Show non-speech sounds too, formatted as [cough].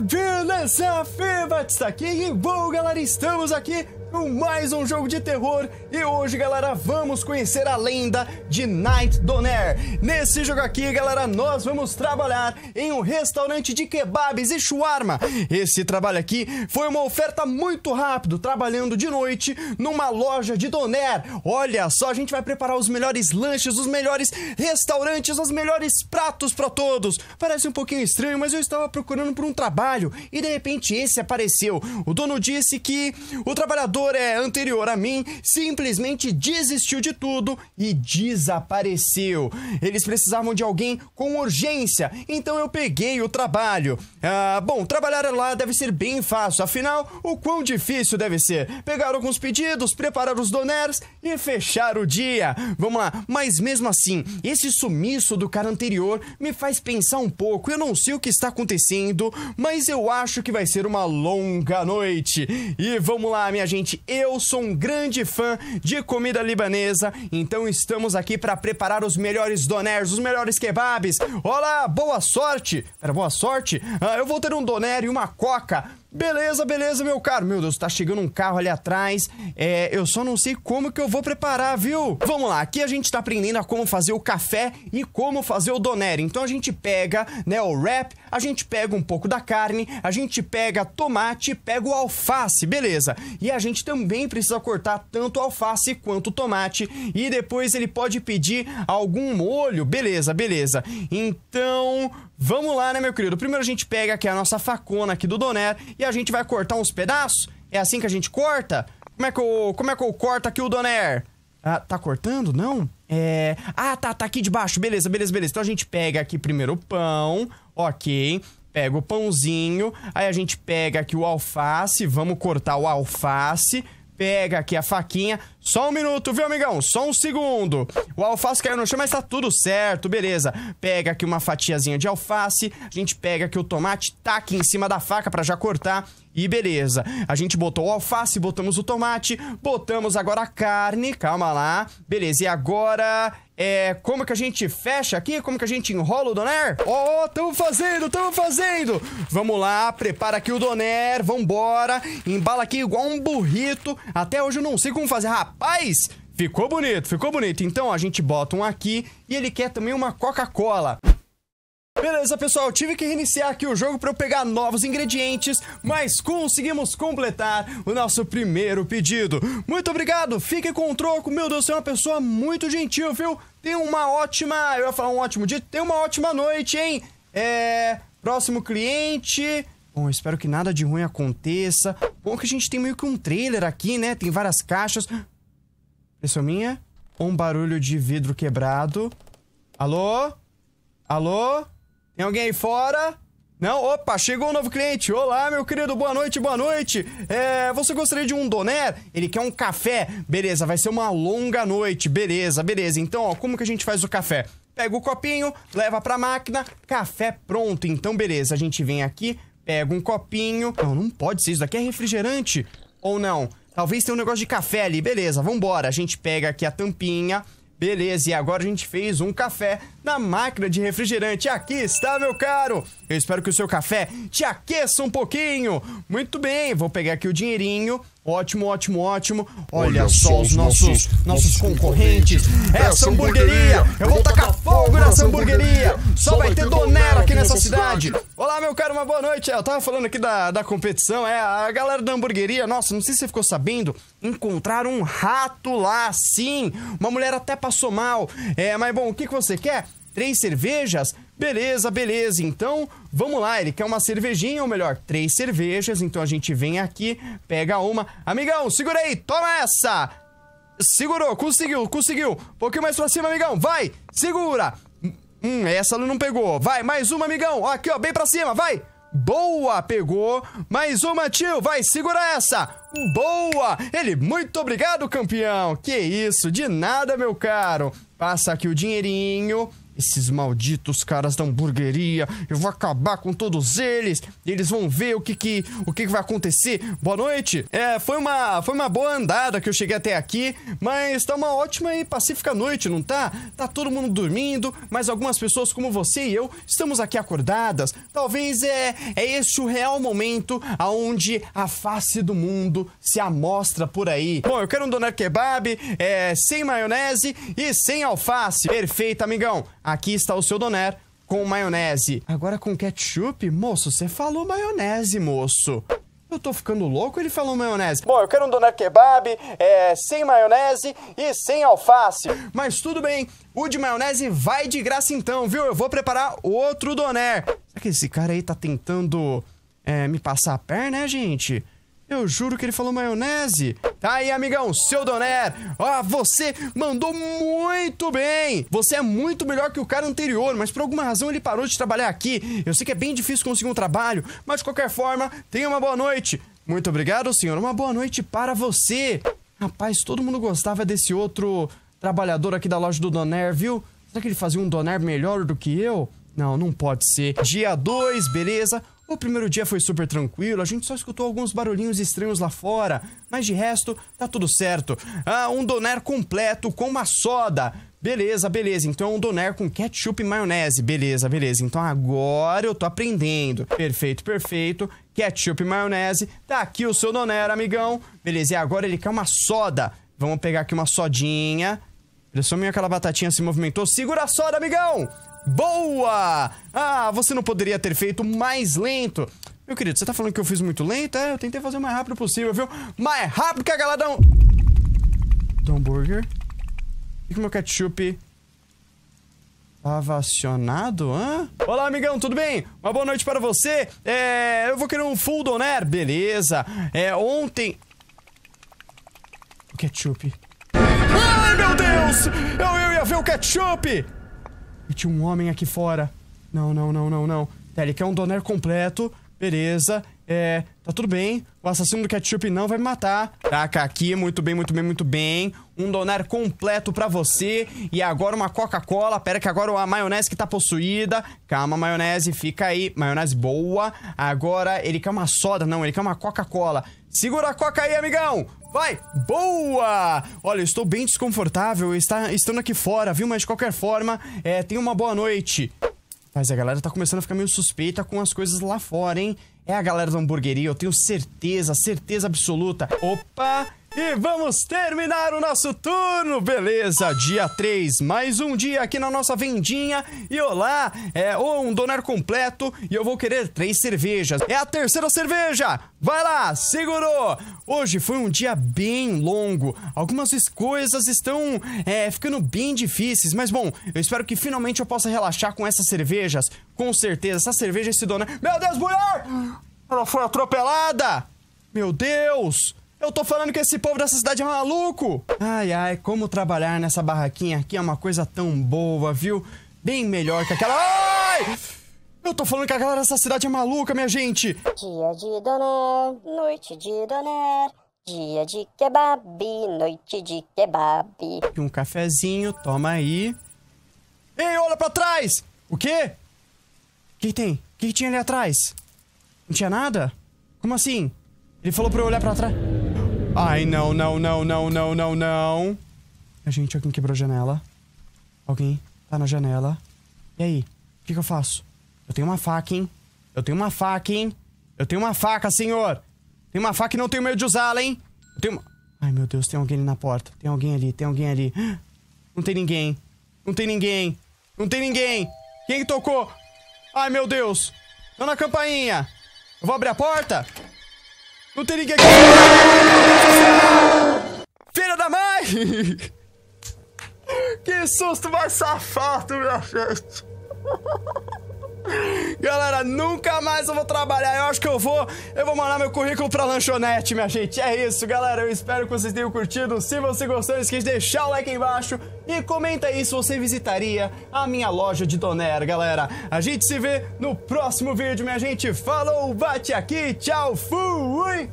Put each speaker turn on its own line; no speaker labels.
Violência Viva está aqui e bom, galera, estamos aqui mais um jogo de terror e hoje, galera, vamos conhecer a lenda de Night Donair. Nesse jogo aqui, galera, nós vamos trabalhar em um restaurante de kebabs e shawarma. Esse trabalho aqui foi uma oferta muito rápido, trabalhando de noite numa loja de Donair. Olha só, a gente vai preparar os melhores lanches, os melhores restaurantes, os melhores pratos para todos. Parece um pouquinho estranho, mas eu estava procurando por um trabalho e de repente esse apareceu. O dono disse que o trabalhador autor é anterior a mim, simplesmente desistiu de tudo e desapareceu. Eles precisavam de alguém com urgência, então eu peguei o trabalho. Ah, bom, trabalhar lá deve ser bem fácil, afinal, o quão difícil deve ser? Pegar alguns pedidos, preparar os donaires e fechar o dia. Vamos lá, mas mesmo assim, esse sumiço do cara anterior me faz pensar um pouco. Eu não sei o que está acontecendo, mas eu acho que vai ser uma longa noite. E vamos lá, minha gente seguinte: eu sou um grande fã de comida libanesa, então estamos aqui para preparar os melhores doners, os melhores kebabs. Olá, boa sorte! Pera, boa sorte? Ah, eu vou ter um doner e uma coca. Beleza, beleza, meu caro. Meu Deus, tá chegando um carro ali atrás. É, eu só não sei como que eu vou preparar, viu? Vamos lá, aqui a gente tá aprendendo a como fazer o café e como fazer o doner. Então a gente pega, né, o wrap, a gente pega um pouco da carne, a gente pega tomate, pega o alface, beleza. E a gente também precisa cortar tanto o alface quanto o tomate. E depois ele pode pedir algum molho, beleza, beleza. Então, Vamos lá, né, meu querido? Primeiro a gente pega aqui a nossa facona aqui do Doner e a gente vai cortar uns pedaços. É assim que a gente corta? Como é que eu, como é que eu corto aqui o Doner? Ah, tá cortando? Não? É... Ah, tá, tá aqui debaixo. Beleza, beleza, beleza. Então a gente pega aqui primeiro o pão, ok. Pega o pãozinho, aí a gente pega aqui o alface, vamos cortar o alface. Pega aqui a faquinha, só um minuto, viu, amigão? Só um segundo. O alface caiu no chão, mas tá tudo certo, beleza. Pega aqui uma fatiazinha de alface, a gente pega aqui o tomate, aqui em cima da faca pra já cortar. E beleza, a gente botou o alface, botamos o tomate, botamos agora a carne, calma lá. Beleza, e agora é, como que a gente fecha aqui? Como que a gente enrola o doner? Ó, oh, tamo fazendo, tamo fazendo! Vamos lá, prepara aqui o doner, vambora, embala aqui igual um burrito. Até hoje eu não sei como fazer, rapaz. Rapaz, ficou bonito, ficou bonito. Então a gente bota um aqui e ele quer também uma Coca-Cola. Beleza, pessoal, tive que reiniciar aqui o jogo para eu pegar novos ingredientes, mas conseguimos completar o nosso primeiro pedido. Muito obrigado, fique com o troco, meu Deus, você é uma pessoa muito gentil, viu? Tenha uma ótima, eu ia falar um ótimo dia, tem uma ótima noite, hein? É, próximo cliente... Bom, espero que nada de ruim aconteça. Bom que a gente tem meio que um trailer aqui, né? Tem várias caixas. Pessoa minha. Um barulho de vidro quebrado. Alô? Alô? Tem alguém aí fora? Não? Opa, chegou um novo cliente. Olá, meu querido, boa noite, boa noite. É, você gostaria de um doner? Ele quer um café. Beleza, vai ser uma longa noite. Beleza, beleza. Então, ó, como que a gente faz o café? Pega o copinho, leva pra máquina, café pronto. Então, beleza, a gente vem aqui, pega um copinho. Não, não pode ser, isso daqui é refrigerante. Ou não? Talvez tenha um negócio de café ali. Beleza, vambora. A gente pega aqui a tampinha. Beleza, e agora a gente fez um café na máquina de refrigerante. Aqui está, meu caro! Eu espero que o seu café te aqueça um pouquinho. Muito bem, vou pegar aqui o dinheirinho. Ótimo, ótimo, ótimo. Olha, Olha só os nossos, nossos, concorrentes. Essa hamburgueria! Eu vou tacar fogo nessa hamburgueria! Só vai ter donera aqui nessa cidade! Olá, meu caro, uma boa noite. Eu tava falando aqui da, da competição, é. A galera da hamburgueria, nossa, não sei se você ficou sabendo, encontraram um rato lá, sim. Uma mulher até passou mal. É, mas bom, o que, que você quer? Três cervejas? Beleza, beleza. Então, vamos lá. Ele quer uma cervejinha, ou melhor, três cervejas. Então a gente vem aqui, pega uma. Amigão, segura aí, toma essa! Segurou, conseguiu, conseguiu. Um pouquinho mais pra cima, amigão. Vai, segura. Hum, essa não pegou. Vai, mais uma, amigão. Aqui, ó, bem pra cima, vai. Boa, pegou. Mais uma, tio. Vai, segura essa. Boa. Ele, muito obrigado, campeão. Que isso, de nada, meu caro. Passa aqui o dinheirinho. Esses malditos caras da hamburgueria, eu vou acabar com todos eles. Eles vão ver o que que, o que, que vai acontecer. Boa noite. É, foi uma, foi uma boa andada que eu cheguei até aqui, mas tá uma ótima e pacífica noite, não tá? Tá todo mundo dormindo, mas algumas pessoas como você e eu estamos aqui acordadas. Talvez é, é este o real momento aonde a face do mundo se amostra por aí. Bom, eu quero um doner kebab, é, sem maionese e sem alface. Perfeito, amigão. Aqui está o seu doner com maionese. Agora com ketchup? Moço, você falou maionese, moço. Eu tô ficando louco, ele falou maionese. Bom, eu quero um doner kebab, é, sem maionese e sem alface. Mas tudo bem, o de maionese vai de graça então, viu? Eu vou preparar outro doner. Será que esse cara aí tá tentando é, me passar a perna, né, gente? Eu juro que ele falou maionese. Tá aí, amigão, seu Doner. Ah, você mandou muito bem. Você é muito melhor que o cara anterior, mas por alguma razão ele parou de trabalhar aqui. Eu sei que é bem difícil conseguir um trabalho, mas de qualquer forma, tenha uma boa noite. Muito obrigado, senhor. Uma boa noite para você. Rapaz, todo mundo gostava desse outro trabalhador aqui da loja do Doner, viu? Será que ele fazia um Doner melhor do que eu? Não, não pode ser. Dia 2, beleza? O primeiro dia foi super tranquilo, a gente só escutou alguns barulhinhos estranhos lá fora, mas de resto, tá tudo certo. Ah, um doner completo com uma soda. Beleza, beleza. Então é um doner com ketchup e maionese. Beleza, beleza. Então agora eu tô aprendendo. Perfeito, perfeito. Ketchup e maionese. Tá aqui o seu doner, amigão. Beleza, e agora ele quer uma soda. Vamos pegar aqui uma sodinha. Olha só, minha aquela batatinha se movimentou. Segura a soda, amigão! Boa! Ah, você não poderia ter feito mais lento. Meu querido, você tá falando que eu fiz muito lento? É, eu tentei fazer o mais rápido possível, viu? Mais rápido que a Galadão dá um... Do hambúrguer. E que meu ketchup... acionado, hã? Olá, amigão, tudo bem? Uma boa noite para você. É... Eu vou querer um full doner. Beleza. É, ontem... O ketchup. Ai, meu Deus! Eu, eu ia ver o ketchup! E tinha um homem aqui fora. Não, não, não, não, não. Tá, ele quer um doner completo. Beleza. É, tá tudo bem. O assassino do ketchup não vai me matar. Taca tá, aqui, muito bem, muito bem, muito bem um donar completo para você e agora uma Coca-Cola. Pera que agora a maionese que tá possuída. Calma, maionese, fica aí. Maionese boa. Agora ele quer uma soda, não, ele quer uma Coca-Cola. Segura a coca aí, amigão! Vai! Boa! Olha, eu estou bem desconfortável está, estando aqui fora, viu? Mas de qualquer forma, é, tenha uma boa noite. Mas a galera tá começando a ficar meio suspeita com as coisas lá fora, hein? É a galera da hamburgueria, eu tenho certeza, certeza absoluta. Opa! E vamos terminar o nosso turno, beleza? Dia 3, mais um dia aqui na nossa vendinha. E olá, é um donar completo e eu vou querer três cervejas. É a terceira cerveja! Vai lá, segurou! Hoje foi um dia bem longo. Algumas coisas estão é, ficando bem difíceis, mas bom, eu espero que finalmente eu possa relaxar com essas cervejas. Com certeza, essa cerveja se dona. Meu Deus, mulher! Ela foi atropelada! Meu Deus! Eu tô falando que esse povo dessa cidade é maluco! Ai, ai, como trabalhar nessa barraquinha aqui é uma coisa tão boa, viu? Bem melhor que aquela... Ai! Eu tô falando que a galera dessa cidade é maluca, minha gente! Dia de doner, noite de doner, dia de kebab, noite de kebab. Um cafezinho, toma aí. Ei, olha pra trás! O quê? O que tem? O que tinha ali atrás? Não tinha nada? Como assim? Ele falou pra eu olhar pra trás. Ai, não, não, não, não, não, não, não. A gente, alguém quebrou a janela. Alguém tá na janela. E aí? O que, que eu faço? Eu tenho uma faca, hein? Eu tenho uma faca, hein? Eu tenho uma faca, senhor! Tem uma faca e não tenho medo de usá-la, hein? Eu tenho uma... Ai, meu Deus, tem alguém ali na porta. Tem alguém ali, tem alguém ali. [gasps] Não tem ninguém. Não tem ninguém. Não tem ninguém. Quem tocou? Ai, meu Deus. na Campainha. Eu vou abrir a porta? Não tem ninguém aqui. Filha da mãe! [laughs] Que susto mais safado, minha gente. [laughs] Galera, nunca mais eu vou trabalhar. Eu acho que eu vou. Eu vou mandar meu currículo pra lanchonete, minha gente. É isso, galera. Eu espero que vocês tenham curtido. Se você gostou, não esquece de deixar o like aí embaixo. E comenta aí se você visitaria a minha loja de Doner, galera. A gente se vê no próximo vídeo, minha gente. Falou, bate aqui, tchau, fui!